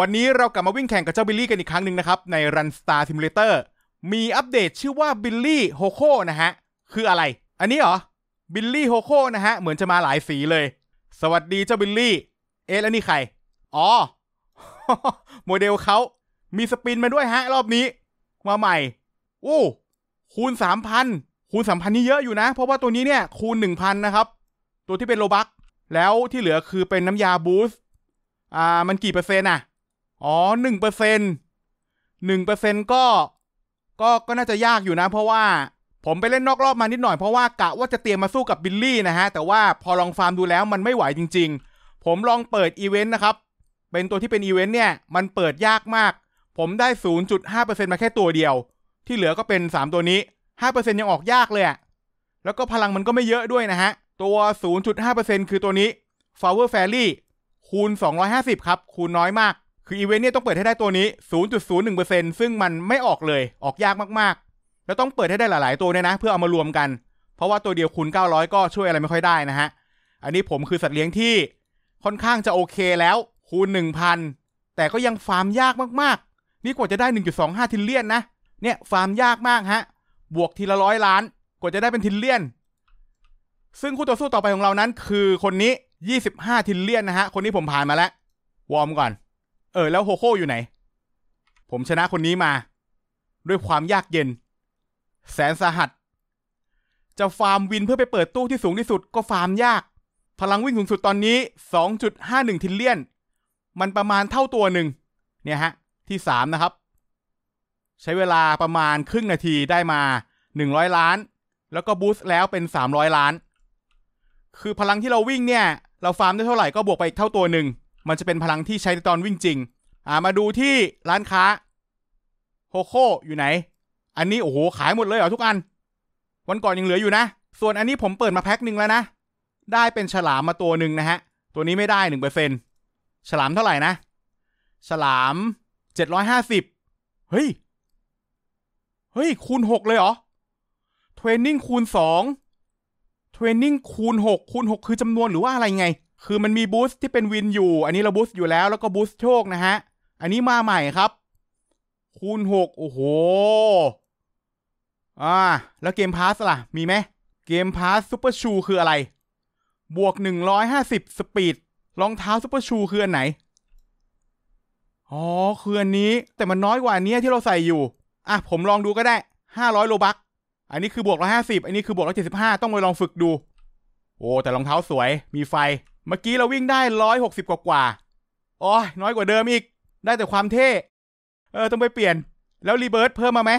วันนี้เรากลับมาวิ่งแข่งกับเจ้าบิลลี่กันอีกครั้งหนึ่งนะครับ ในสตาร์ซิมูเลเตอร์มีอัปเดตชื่อว่าบิลลี่โฮโคนะฮะ คืออะไร อันนี้เหรอ บิลลี่โฮโคนะฮะ เหมือนจะมาหลายสีเลย สวัสดีเจ้าบิลลี่ เอ๊ะแล้วนี่ใคร อ๋อ โมเดลเขามีสปินมาด้วยฮะ รอบนี้ มาใหม่ โอ้คูณสามพันคูณสามพันนี่เยอะอยู่นะ เพราะว่าตัวนี้เนี่ย คูณหนึ่งพันนะครับ ตัวที่เป็นโลบักแล้วที่เหลือคือเป็นน้ำยาบูสต์อ่า มันกี่เปอร์เซ็นต์อะอ๋อหนึ่งเปอร์เซ็นหนึ่งเปอร์เซ็นก็ก็ก็น่าจะยากอยู่นะเพราะว่า ผมไปเล่นนอกรอบมานิดหน่อยเพราะว่ากะว่าจะเตรียมมาสู้กับบิลลี่นะฮะ แต่ว่าพอลองฟาร์มดูแล้วมันไม่ไหวจริง ๆ ผมลองเปิดอีเวนต์นะครับ เป็นตัวที่เป็นอีเวนต์เนี่ยมันเปิดยากมาก ผมได้ 0.5%มาแค่ตัวเดียว ที่เหลือก็เป็น 3 ตัวนี้ 5%ยังออกยากเลย แล้วก็พลังมันก็ไม่เยอะด้วยนะฮะตัว0.5%คือตัวนี้ Flower Fairy คูณ 250ครับคูณน้อยมากคืออีเวนต์เนี่ยต้องเปิดให้ได้ตัวนี้ 0.01%ซึ่งมันไม่ออกเลย ออกยากมากๆ แล้วต้องเปิดให้ได้หลายๆ ตัวเนี่ยนะ เพื่อเอามารวมกัน เพราะว่าตัวเดียวคูณ 900 ก็ช่วยอะไรไม่ค่อยได้นะฮะ อันนี้ผมคือสัตว์เลี้ยงที่ ค่อนข้างจะโอเคแล้ว คูณ 1,000 แต่ก็ยังฟาร์มยากมากๆ นี่กว่าจะได้ 1.25 ทิลเลียนนะ เนี่ยฟาร์มยากมากฮะ บวกทีละร้อยล้าน กว่าจะได้เป็นทิลเลียน ซึ่งคู่ต่อสู้ต่อไปของเรานั้น คือคนนี้ 25 ทิลเลียนนะฮะ คนนี้ผมผ่านมาแล้ววอร์มก่อนเออแล้วโฮโคอยู่ไหน ผมชนะคนนี้มา ด้วยความยากเย็น แสนสาหัส จะฟาร์มวินเพื่อไปเปิดตู้ที่สูงที่สุด ก็ฟาร์มยาก พลังวิ่งสูงสุดตอนนี้สองจุดหห้านึ่งทิลเลียน มันประมาณเท่าตัวหนึ่งเนี่ยฮะที่สามนะครับ ใช้เวลาประมาณครึ่งนาทีได้มาหนึ่งร้อยล้าน แล้วก็บูสต์แล้วเป็นสามร้อยล้าน คือพลังที่เราวิ่งเนี่ย เราฟาร์มได้เท่าไหร่ก็บวกไปอีกเท่าตัวหนึ่งมันจะเป็นพลังที่ใช้ในตอนวิ่งจริง อ่า มาดูที่ร้านค้าโฮโคอยู่ไหน อันนี้โอ้โหขายหมดเลยเหรอทุกอัน วันก่อนยังเหลืออยู่นะ ส่วนอันนี้ผมเปิดมาแพ็คหนึ่งแล้วนะ ได้เป็นฉลามมาตัวหนึ่งนะฮะ ตัวนี้ไม่ได้หนึ่งเปอร์เซ็นฉลามเท่าไหร่นะ ฉลามเจ็ดร้อยห้าสิบเฮ้ย เฮ้ย คูณหกเลยเหรอ เทรนนิ่งคูณสองเทรนนิ่งคูณหกคูณหกคือจำนวนหรือว่าอะไรไงคือมันมีบูสต์ที่เป็นวินอยู่ อันนี้เราบูสต์อยู่แล้ว แล้วก็บูสต์โชคนะฮะ อันนี้มาใหม่ครับ คูณหกโอ้โหอ่า แล้วเกมพาสล่ะ มีไหมเกมพาสซูเปอร์ชูคืออะไร บวกหนึ่งร้อยห้าสิบสปีดรองเท้าซูเปอร์ชูคืออันไหน อ๋อคืออันนี้แต่มันน้อยกว่านี้ที่เราใส่อยู่ อ่ะ ผมลองดูก็ได้ห้าร้อยโลบักอันนี้คือบวกร้อยห้าสิบอันนี้คือบวกร้อยเจ็ดสิบห้าต้องไปลองฝึกดู โอ้ แต่รองเท้าสวย มีไฟเมื่อกี้เราวิ่งได้ร้อยหกสิบกว่ากว่าอ๋อน้อยกว่าเดิมอีก ได้แต่ความเท่ เออ ต้องไปเปลี่ยน แล้วรีเบิร์ตเพิ่มมาไหม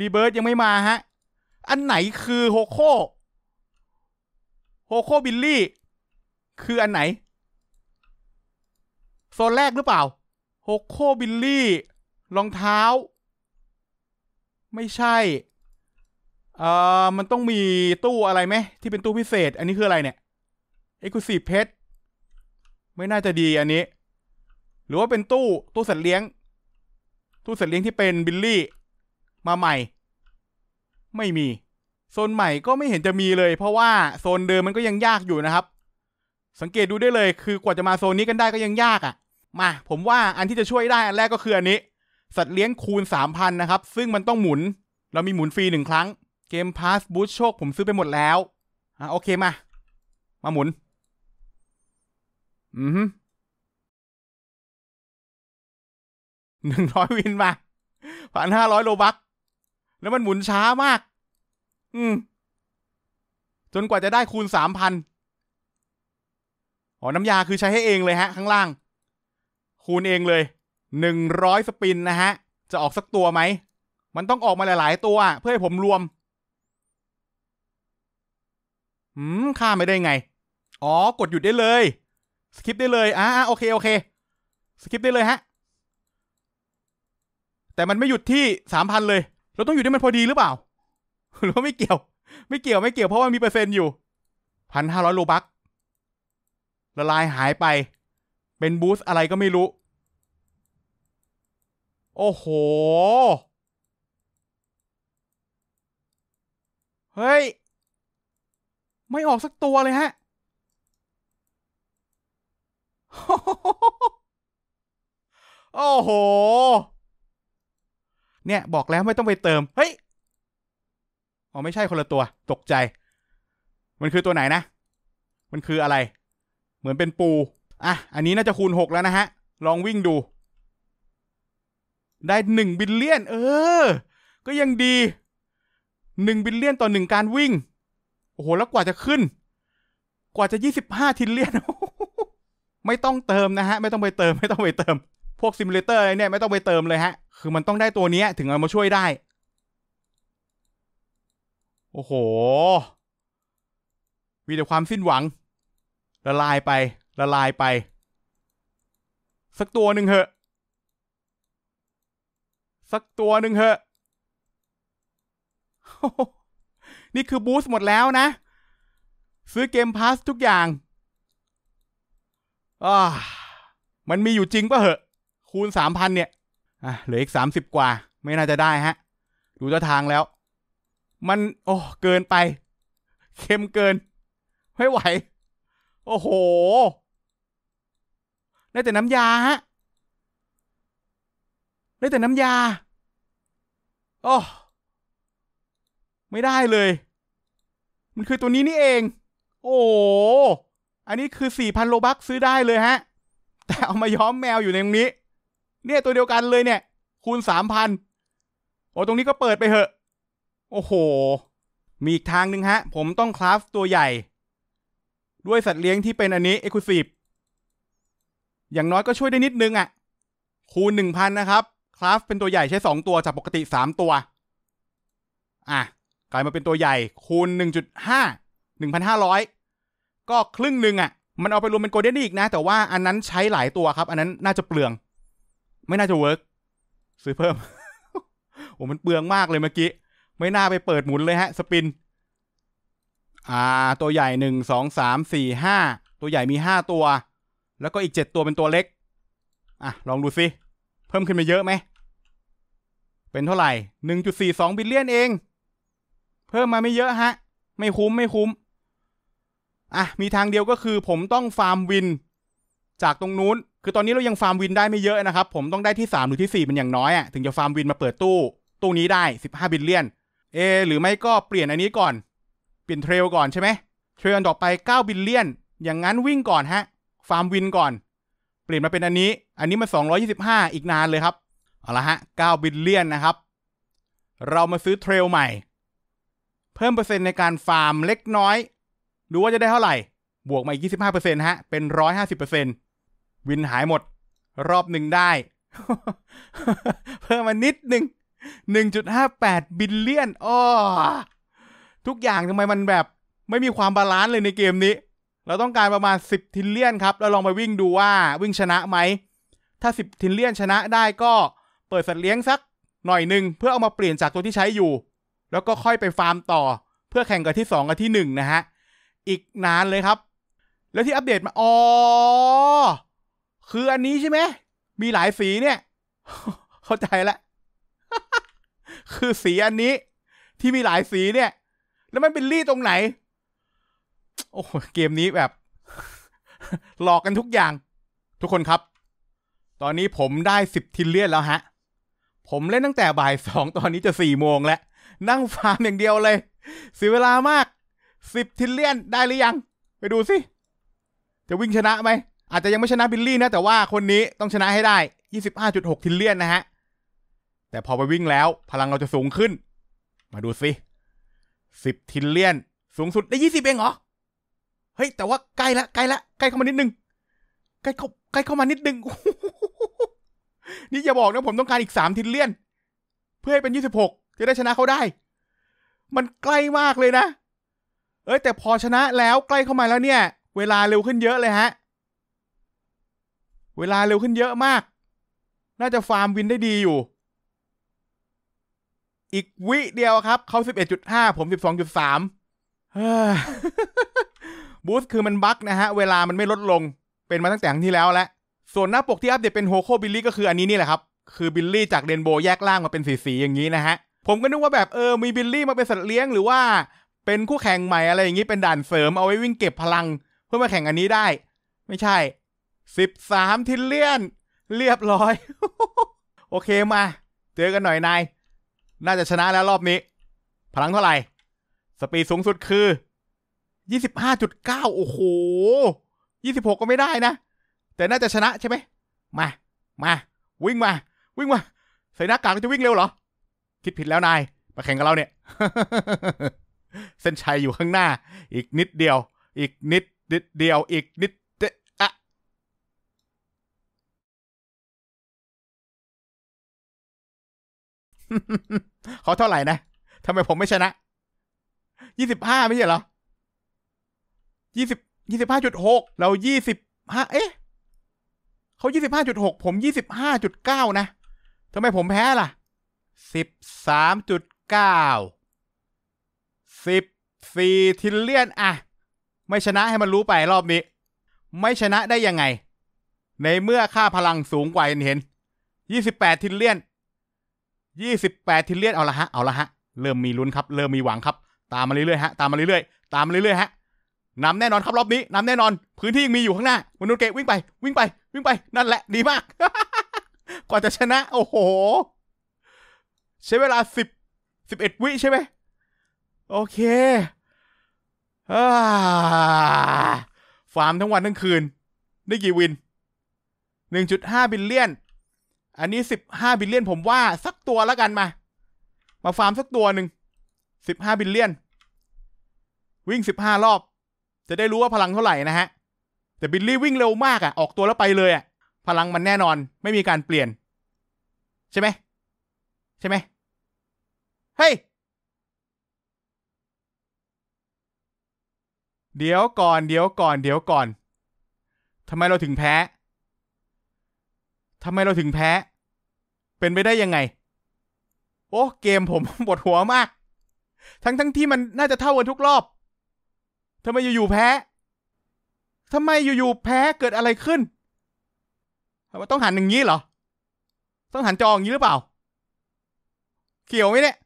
รีเบิร์ตยังไม่มาฮะ อันไหนคือโฮโคโฮโคบิลลี่ คืออันไหนโซนแรกหรือเปล่าโฮโคบิลลี่ รองเท้า ไม่ใช่เอ่อมันต้องมีตู้อะไรไหมที่เป็นตู้พิเศษ อันนี้คืออะไรเนี่ยเอกุสีเพชไม่น่าจะดีอันนี้ หรือว่าเป็นตู้ตู้สัตว์เลี้ยงตู้สัตว์เลี้ยงที่เป็นบิลลี่มาใหม่ ไม่มี โซนใหม่ก็ไม่เห็นจะมีเลยเพราะว่าโซนเดิมมันก็ยังยากอยู่นะครับ สังเกตดูได้เลยคือกว่าจะมาโซนนี้กันได้ก็ยังยากอะ่ะมา ผมว่าอันที่จะช่วยได้อันแรกก็คืออันนี้ สัตว์เลี้ยงคูณสามพันนะครับ ซึ่งมันต้องหมุน เรามีหมุนฟรีหนึ่งครั้ง เกมพาสบูชโชคผมซื้อไปหมดแล้วอ่ะโอเคมา มาหมุนอืมหนึ่งร้อยวินมาพันห้าร้อยโลบักแล้วมันหมุนช้ามาก อืม จนกว่าจะได้คูณสามพันอ๋อ น้ำยาคือใช้ให้เองเลยฮะ ข้างล่าง คูณเองเลยหนึ่งร้อยสปินนะฮะ จะออกสักตัวไหม มันต้องออกมาหลาย ๆ ตัว เพื่อให้ผมรวมอืมค่าไม่ได้ไง อ๋อ กดหยุดได้เลยสคิปได้เลย อ่าโอเค โอเค สคิปได้เลยฮะ แต่มันไม่หยุดที่สามพันเลย เราต้องอยู่ที่มันพอดีหรือเปล่า หรือว่าไม่เกี่ยว ไม่เกี่ยว ไม่เกี่ยว เพราะว่ามีเปอร์เซ็นต์อยู่ พันห้าร้อยโลบักละลายหายไป เป็นบูสอะไรก็ไม่รู้ โอ้โห เฮ้ย ไม่ออกสักตัวเลยฮะโอ้โห เนี่ย บอกแล้วไม่ต้องไปเติม เฮ้ย อ๋อไม่ใช่คนละตัว ตกใจ มันคือตัวไหนนะ มันคืออะไร เหมือนเป็นปู อ่ะ อันนี้น่าจะคูณหกแล้วนะฮะ ลองวิ่งดู ได้หนึ่งบิลเลียน เออ ก็ยังดี หนึ่งบิลเลียนต่อหนึ่งการวิ่ง โอ้โห แล้วกว่าจะขึ้น กว่าจะยี่สิบห้าทิลเลียนโอ้ไม่ต้องเติมนะฮะ ไม่ต้องไปเติมไม่ต้องไปเติม พวกซิมูเลเตอร์อะไรเนี่ย ไม่ต้องไปเติมเลยฮะ คือมันต้องได้ตัวนี้ ถึงเอามาช่วยได้ โอ้โห มีแต่ความสิ้นหวัง ละลายไป ละลายไป สักตัวหนึ่งเหอะสักตัวหนึ่งเหอะนี่คือบูสต์หมดแล้วนะ ซื้อเกมพาสทุกอย่างอมันมีอยู่จริงปะเหอะคูณสามพันเนี่ยอ่ะเหลืออีกสามสิบกว่า ไม่น่าจะได้ฮะ ดูท่าทางแล้ว มัน โอ้เกินไปเค็มเกินไม่ไหว โอ้โห ได้แต่น้ำยาฮะได้แต่น้ำยา โอ้ ไม่ได้เลย มันคือตัวนี้นี่เอง โอ้อันนี้คือสี่พันโลบักซื้อได้เลยฮะ แต่เอามาย้อมแมวอยู่ในตรงนี้ เนี่ยตัวเดียวกันเลยเนี่ย คูณสามพัน โอ้ตรงนี้ก็เปิดไปเหอะ โอ้โห มีอีกทางหนึ่งฮะ ผมต้องคลาฟตัวใหญ่ ด้วยสัตว์เลี้ยงที่เป็นอันนี้เอ็กซ์คลีฟอย่างน้อยก็ช่วยได้นิดนึงอะ่ะ คูณหนึ่งพันนะครับ คลาฟเป็นตัวใหญ่ใช้สองตัวจากปกติสามตัว อ่ะกลายมาเป็นตัวใหญ่ คูณหนึ่งจุดห้าหนึ่งพันห้าร้อยก็ครึ่งหนึ่งอะ่ะ มันเอาไปรวมเป็นโกลเด้นอีกนะ แต่ว่าอันนั้นใช้หลายตัวครับ อันนั้นน่าจะเปลือง ไม่น่าจะเวิร์กซื้อเพิ่ม โอ้มันเปลืองมากเลยเมื่อกี้ ไม่น่าไปเปิดหมุนเลยฮะ สปิน อ่า ตัวใหญ่หนึ่ง สอง สาม สี่ ห้า ตัวใหญ่มีห้าตัว แล้วก็อีกเจ็ดตัวเป็นตัวเล็ก อ่ะ ลองดูซิเพิ่มขึ้นมาเยอะไหม เป็นเท่าไหร่หนึ่งจุดสี่สองบิลเลียนเอง เพิ่มมาไม่เยอะฮะ ไม่คุ้ม ไม่คุ้มอ่ะมีทางเดียวก็คือผมต้องฟาร์มวินจากตรงนู้นคือตอนนี้เรายังฟาร์มวินได้ไม่เยอะนะครับผมต้องได้ที่3หรือที่4เป็นอย่างน้อยอ่ะถึงจะฟาร์มวินมาเปิดตู้ตู้นี้ได้ 15 บิลเลียนเอหรือไม่ก็เปลี่ยนอันนี้ก่อนเปลี่ยนเทรลก่อนใช่ไหมเทรลต่อไป 9 บิลเลียนอย่างนั้นวิ่งก่อนฮะฟาร์มวินก่อนเปลี่ยนมาเป็นอันนี้ อันนี้มา225 อีกนานเลยครับเอาละฮะ9บิลเลียนนะครับ เรามาซื้อเทรลใหม่ เพิ่มเปอร์เซ็นต์ในการฟาร์มเล็กน้อยดูว่าจะได้เท่าไหร่ บวกมาอีก 25%ฮะ เป็น 150%วินหายหมด รอบหนึ่งได้ เพิ่มมานิดหนึ่ง 1.58 บิลเลียนอ้อทุกอย่างทำไมมันแบบไม่มีความบาลานซ์เลยในเกมนี้ เราต้องการประมาณ 10 ทิลเลียนครับ เราลองไปวิ่งดูว่าวิ่งชนะไหม ถ้า 10 ทิลเลียนชนะได้ก็เปิดสัตว์เลี้ยงสักหน่อยหนึ่งเพื่อเอามาเปลี่ยนจากตัวที่ใช้อยู่ แล้วก็ค่อยไปฟาร์มต่อ เพื่อแข่งกับที่2กับที่1นะฮะอีกนานเลยครับ แล้วที่อัปเดตมา อ๋อ คืออันนี้ใช่ไหม มีหลายสีเนี่ย เข้าใจละ คือสีอันนี้ที่มีหลายสีเนี่ย แล้วมันเป็นรีตรงไหน โอ้เกมนี้แบบ หลอกกันทุกอย่าง ทุกคนครับ ตอนนี้ผมได้สิบทิลเลียนแล้วฮะ ผมเล่นตั้งแต่บ่ายสอง ตอนนี้จะสี่โมงแล้วนั่งฟาร์มอย่างเดียวเลยเสียเวลามากสิบทิลเลียนได้หรือยัง ไปดูสิจะวิ่งชนะไหมอาจจะยังไม่ชนะบิลลี่นะแต่ว่าคนนี้ต้องชนะให้ได้ยี่สิบห้าจุดหกทิลเลียนนะฮะแต่พอไปวิ่งแล้วพลังเราจะสูงขึ้น มาดูสิสิบทิลเลียน สูงสุดได้ยี่สิบเองเหรอเฮ้ย แต่ว่าใกล้ละใกล้ละใกล้เข้ามานิดนึงใกล้เข้าใกล้เข้ามานิดนึงนี่อย่าบอกนะผมต้องการอีกสามทิลเลียน เพื่อให้เป็นยี่สิบหกจะได้ชนะเขาได้ มันใกล้มากเลยนะเอ้ยแต่พอชนะแล้วใกล้เข้ามาแล้วเนี่ย เวลาเร็วขึ้นเยอะเลยฮะ เวลาเร็วขึ้นเยอะมาก น่าจะฟาร์มวินได้ดีอยู่ อีกวิเดียวครับ เขา11.5 ผม 12.3บูสต์คือมันบั๊กนะฮะ เวลามันไม่ลดลงเป็นมาตั้งแต่ครั้งที่แล้วแล้วส่วนหน้าปกที่อัปเดตเป็นโฮโคบิลลี่ก็คืออันนี้นี่แหละครับ คือ บิลลี่จากเรนโบ์แยกล่างมาเป็นสีๆอย่างนี้นะฮะ ผมก็นึกว่าแบบเออมีบิลลี่มาเป็นสัตว์เลี้ยงหรือว่าเป็นคู่แข่งใหม่อะไรอย่างนี้เป็นด่านเสริมเอาไว้วิ่งเก็บพลัง เพื่อมาแข่งอันนี้ได้ ไม่ใช่สิบสามทิลเลียนเรียบร้อยโอเคมา เจอกันหน่อย นาย น่าจะชนะแล้วรอบนี้ พลังเท่าไหร่สปีดสูงสุดคือยี่สิบห้าจุดเก้าโอ้โหยี่สิบหกก็ไม่ได้นะ แต่น่าจะชนะใช่ไหม มา มา วิ่งมา วิ่งมาใส่หน้ากากจะวิ่งเร็วเหรอคิดผิดแล้วนายมาแข่งกับเราเนี่ยเส้นชัยอยู่ข้างหน้า อีกนิดเดียว อีกนิดนิดเดียว อีกนิดอะเขาเท่าไหร่นะทำไมผมไม่ชนะยี่สิบห้าไม่ใช่เหรอยี่สิบยี่สิบห้าจุดหกเรายี่สิบห้าเอ๊ะเขายี่สิบห้าจุดหกผมยี่สิบห้าจุดเก้านะทำไมผมแพ้ล่ะสิบสามจุดเก้าสิบสี่ทิลเลียนอะไม่ชนะให้มันรู้ไปรอบนี้ ไม่ชนะได้ยังไง ในเมื่อค่าพลังสูงกว่าเห็นยี่สิบแปดทิลเลียนยี่สิบแปดทิลเลียนเอาละฮะเอาละฮะ เริ่มมีลุ้นครับ เริ่มมีหวังครับ ตามมาเรื่อยๆฮะตามมาเรื่อยๆตามมาเรื่อยๆฮะนำแน่นอนครับรอบนี้นำแน่นอน พื้นที่ยังมีอยู่ข้างหน้ามนุษย์เกวิ่งไป วิ่งไป วิ่งไปนั่นแหละดีมากกว่าจะชนะ โอ้โหใช้เวลาสิบสิบเอ็ดวิใช่ไหมโอเค ฟาร์มทั้งวันทั้งคืน ได้กี่วิน 1.5บิลเลียน อันนี้ 15บิลเลียนผมว่าสักตัวแล้วกันมา มาฟาร์มสักตัวหนึ่ง15บิลเลียน วิ่ง 15 รอบ จะได้รู้ว่าพลังเท่าไหร่นะฮะ แต่บิลลี่วิ่งเร็วมากอะ่ะออกตัวแล้วไปเลยอะ่ะพลังมันแน่นอนไม่มีการเปลี่ยน ใช่ไหมใช่ไหมเฮ้ hey! เดี๋ยวก่อนเดี๋ยวก่อน เดี๋ยวก่อน ทำไมเราถึงแพ้ ทำไมเราถึงแพ้ เป็นไปได้ยังไงโอ้เกมผมปวดหัวมาก ทั้งทั้งที่มันน่าจะเท่ากันทุกรอบทำไมอยู่ๆแพ้ทำไมอยู่ๆแพ้เกิดอะไรขึ้นำไมต้องหันอย่างนี้เหรอ ต้องหันจออย่างนี้หรือเปล่าเกี่ยวไหมเนี่ย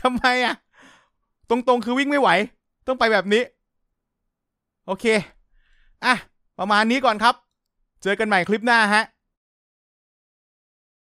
ทำไมอ่ะตรงๆ คือวิ่งไม่ไหว ต้องไปแบบนี้ โอเค อ่ะ ประมาณนี้ก่อนครับ เจอกันใหม่คลิปหน้าฮะ